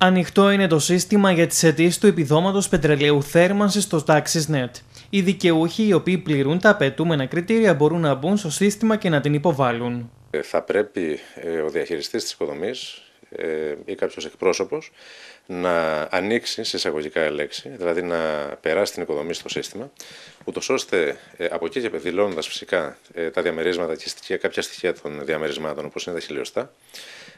Ανοιχτό είναι το σύστημα για τις αιτήσεις του επιδόματος πετρελαίου θέρμανσης στο TaxisNet. Οι δικαιούχοι οι οποίοι πληρούν τα απαιτούμενα κριτήρια μπορούν να μπουν στο σύστημα και να την υποβάλουν. Ε, θα πρέπει ε, ο διαχειριστής της οικοδομής ε, ή κάποιος εκπρόσωπος να ανοίξει σε εισαγωγικά λέξη, δηλαδή να περάσει την οικοδομή στο σύστημα, ούτως ώστε ε, από εκεί και δηλώνοντα φυσικά ε, τα διαμερίσματα και στοιχεία, κάποια στοιχεία των διαμερισμάτων, όπως είναι τα χιλιοστά,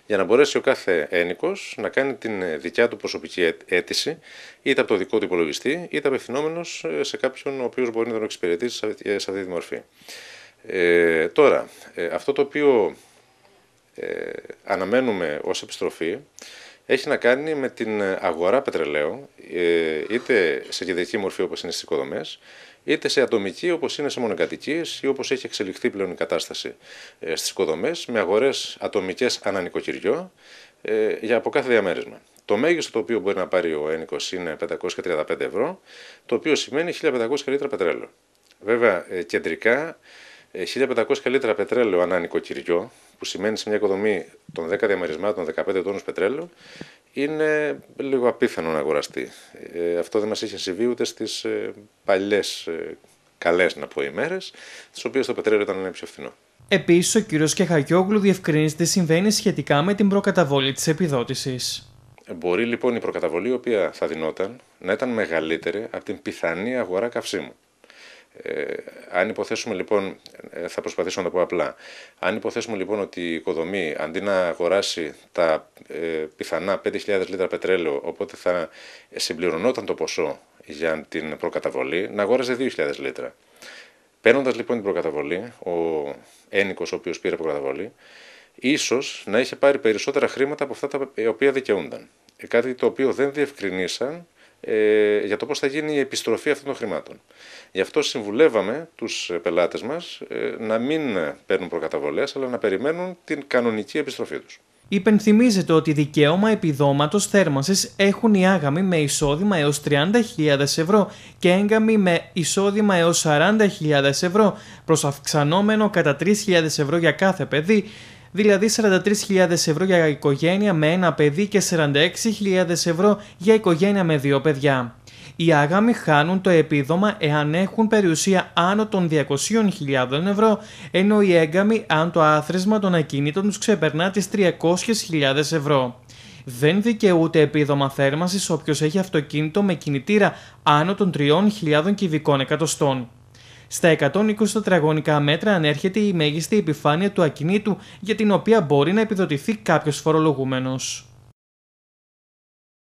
για να μπορέσει ο κάθε ένικος να κάνει την δικιά του προσωπική αίτηση, είτε από το δικό του υπολογιστή, είτε απευθυνόμενος σε κάποιον ο οποίος μπορεί να τον εξυπηρετήσει σε αυτή τη μορφή. Ε, τώρα, αυτό το οποίο ε, αναμένουμε ως επιστροφή έχει να κάνει με την αγορά πετρελαίου, ε, είτε σε κεντρική μορφή όπως είναι στις οικοδομές, είτε σε ατομική όπως είναι σε μονοκατοικίες ή όπως έχει εξελιχθεί πλέον η κατάσταση ε, στις οικοδομές, με αγορές ατομικές ανανοικοκυριό για από κάθε διαμέρισμα. Το μέγιστο το οποίο μπορεί να πάρει ο ένικος είναι 535 ευρώ, το οποίο σημαίνει 1500 λίτρα πετρέλαιο. Βέβαια, κεντρικά 1500 ε, καλύτερα πετρέλαιο ανά νοικοκυριό, που σημαίνει σε μια οικοδομή των 10 διαμερισμάτων 15 τόνους πετρέλαιο, είναι λίγο απίθανο να αγοραστεί. Ε, αυτό δεν μας είχε συμβεί ούτε στις ε, παλιές ε, καλές να πω ημέρες, τις οποίες το πετρέλαιο ήταν πιο φθηνό. Επίσης, ο κ. Κεχαγιόγλου διευκρινίζει τι συμβαίνει σχετικά με την προκαταβολή της επιδότησης. Ε, μπορεί λοιπόν η προκαταβολή η οποία θα δινόταν να ήταν μεγαλύτερη από την πιθανή αγορά καυσίμου. Ε, αν υποθέσουμε λοιπόν, ε, θα προσπαθήσω να το πω απλά, αν υποθέσουμε λοιπόν ότι η οικοδομή αντί να αγοράσει τα ε, πιθανά 5.000 λίτρα πετρέλαιο, οπότε θα συμπληρωνόταν το ποσό για την προκαταβολή, να αγόραζε 2.000 λίτρα. Παίρνοντας λοιπόν την προκαταβολή, ο ένικος ο οποίος πήρε προκαταβολή, ίσως να είχε πάρει περισσότερα χρήματα από αυτά τα οποία δικαιούνταν. Ε, κάτι το οποίο δεν διευκρινίσαν ε, για το πώς θα γίνει η επιστροφή αυτών των χρημάτων. Γι' αυτό συμβουλεύαμε τους ε, πελάτες μας ε, να μην παίρνουν προκαταβολές, αλλά να περιμένουν την κανονική επιστροφή τους. Υπενθυμίζεται ότι δικαίωμα επιδόματος θέρμανσης έχουν οι άγαμοι με εισόδημα έως 30.000 ευρώ και έγκαμοι με εισόδημα έως 40.000 ευρώ, προς αυξανόμενο κατά 3.000 ευρώ για κάθε παιδί, δηλαδή 43.000 ευρώ για οικογένεια με ένα παιδί και 46.000 ευρώ για οικογένεια με δύο παιδιά. Οι άγαμοι χάνουν το επίδομα εάν έχουν περιουσία άνω των 200.000 ευρώ, ενώ οι έγκαμοι αν το άθροισμα των ακινήτων τους ξεπερνά τις 300.000 ευρώ. Δεν δικαιούται επίδομα θέρμανσης όποιος έχει αυτοκίνητο με κινητήρα άνω των 3.000 κυβικών εκατοστών. Στα 120 τετραγωνικά μέτρα ανέρχεται η μέγιστη επιφάνεια του ακινήτου για την οποία μπορεί να επιδοτηθεί κάποιος φορολογούμενος.